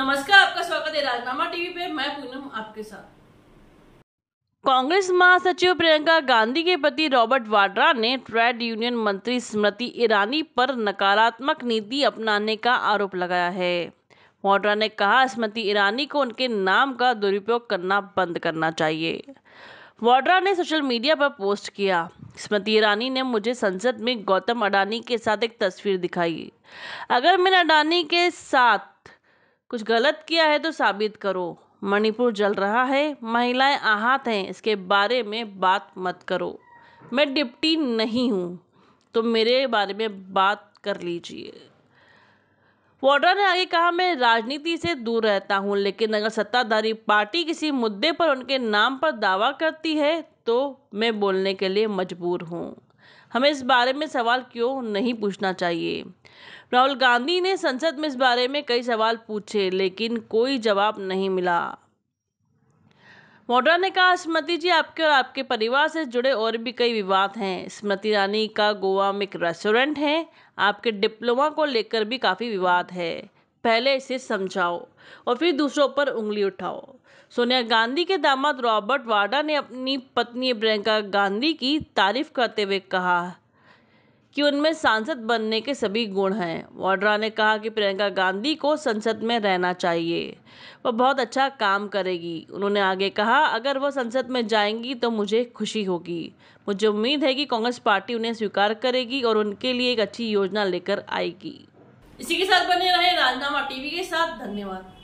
नमस्कार आपका स्वागत है राजनामा टीवी पे मैं पूनम आपके साथ कांग्रेस महासचिव प्रियंका गांधी के पति रॉबर्ट वाड्रा ने ट्रेड यूनियन मंत्री स्मृति ईरानी पर नकारात्मक नीति अपनाने का आरोप लगाया है वाड्रा ने कहा स्मृति ईरानी को उनके नाम का दुरुपयोग करना बंद करना चाहिए वाड्रा ने सोशल मीडिया पर पोस्ट किया स्मृति ईरानी ने मुझे संसद में गौतम अडानी के साथ एक तस्वीर दिखाई अगर मैंने अडानी के साथ कुछ गलत किया है तो साबित करो मणिपुर जल रहा है महिलाएं आहत हैं इसके बारे में बात मत करो मैं डिप्टी नहीं हूँ तो मेरे बारे में बात कर लीजिए वाड्रा ने आगे कहा मैं राजनीति से दूर रहता हूँ लेकिन अगर सत्ताधारी पार्टी किसी मुद्दे पर उनके नाम पर दावा करती है तो मैं बोलने के लिए मजबूर हूँ हमें इस बारे में सवाल क्यों नहीं पूछना चाहिए राहुल गांधी ने संसद में इस बारे में कई सवाल पूछे लेकिन कोई जवाब नहीं मिला मोड्रा ने कहा स्मृति जी आपके और आपके परिवार से जुड़े और भी कई विवाद हैं स्मृति रानी का गोवा में एक रेस्टोरेंट है आपके डिप्लोमा को लेकर भी काफ़ी विवाद है पहले इसे समझाओ और फिर दूसरों पर उंगली उठाओ सोनिया गांधी के दामाद रॉबर्ट वाडा ने अपनी पत्नी प्रियंका गांधी की तारीफ करते हुए कहा कि उनमें सांसद बनने के सभी गुण हैं वाड्रा ने कहा कि प्रियंका गांधी को संसद में रहना चाहिए वह बहुत अच्छा काम करेगी उन्होंने आगे कहा अगर वह संसद में जाएंगी तो मुझे खुशी होगी मुझे उम्मीद है कि कांग्रेस पार्टी उन्हें स्वीकार करेगी और उनके लिए एक अच्छी योजना लेकर आएगी इसी के साथ बने रहे राजनामा साथ धन्यवाद